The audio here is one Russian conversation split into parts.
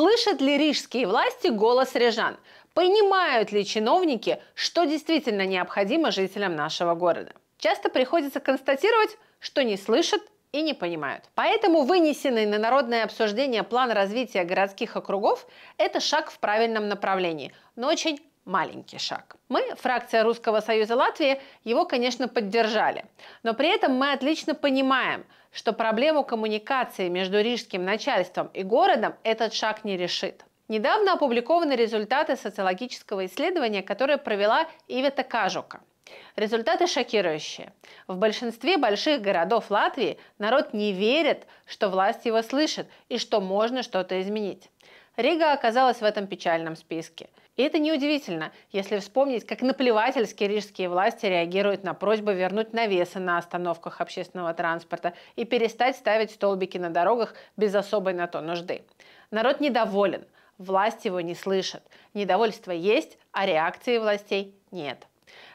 Слышат ли рижские власти голос рижан? Понимают ли чиновники, что действительно необходимо жителям нашего города? Часто приходится констатировать, что не слышат и не понимают. Поэтому вынесенный на народное обсуждение план развития городских округов – это шаг в правильном направлении, но очень маленький шаг. Мы, фракция Русского Союза Латвии, его, конечно, поддержали. Но при этом мы отлично понимаем, что проблему коммуникации между рижским начальством и городом этот шаг не решит. Недавно опубликованы результаты социологического исследования, которое провела Ивета Кажука. Результаты шокирующие. В большинстве больших городов Латвии народ не верит, что власть его слышит и что можно что-то изменить. Рига оказалась в этом печальном списке. И это неудивительно, если вспомнить, как наплевательски рижские власти реагируют на просьбу вернуть навесы на остановках общественного транспорта и перестать ставить столбики на дорогах без особой на то нужды. Народ недоволен, власть его не слышит. Недовольство есть, а реакции властей нет.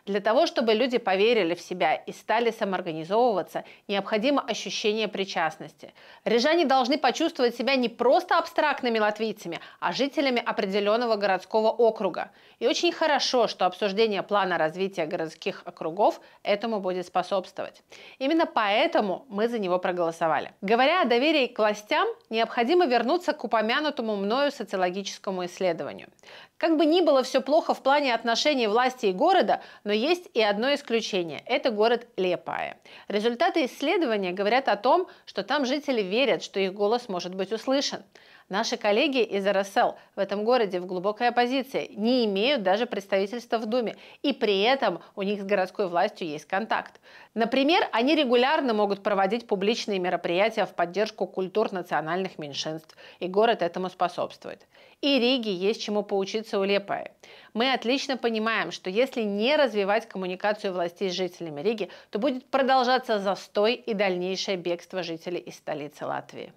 Для того, чтобы люди поверили в себя и стали самоорганизовываться, необходимо ощущение причастности. Рижане должны почувствовать себя не просто абстрактными латвийцами, а жителями определенного городского округа. И очень хорошо, что обсуждение плана развития городских округов этому будет способствовать. Именно поэтому мы за него проголосовали. Говоря о доверии к властям, необходимо вернуться к упомянутому мною социологическому исследованию. Как бы ни было все плохо в плане отношений власти и города, но есть и одно исключение – это город Лепае. Результаты исследования говорят о том, что там жители верят, что их голос может быть услышан. Наши коллеги из РСЛ в этом городе в глубокой оппозиции, не имеют даже представительства в Думе, и при этом у них с городской властью есть контакт. Например, они регулярно могут проводить публичные мероприятия в поддержку культур национальных меньшинств, и город этому способствует. И Риге есть чему поучиться у Лепая мы отлично понимаем, что если не развивать коммуникацию властей с жителями Риги, то будет продолжаться застой и дальнейшее бегство жителей из столицы Латвии.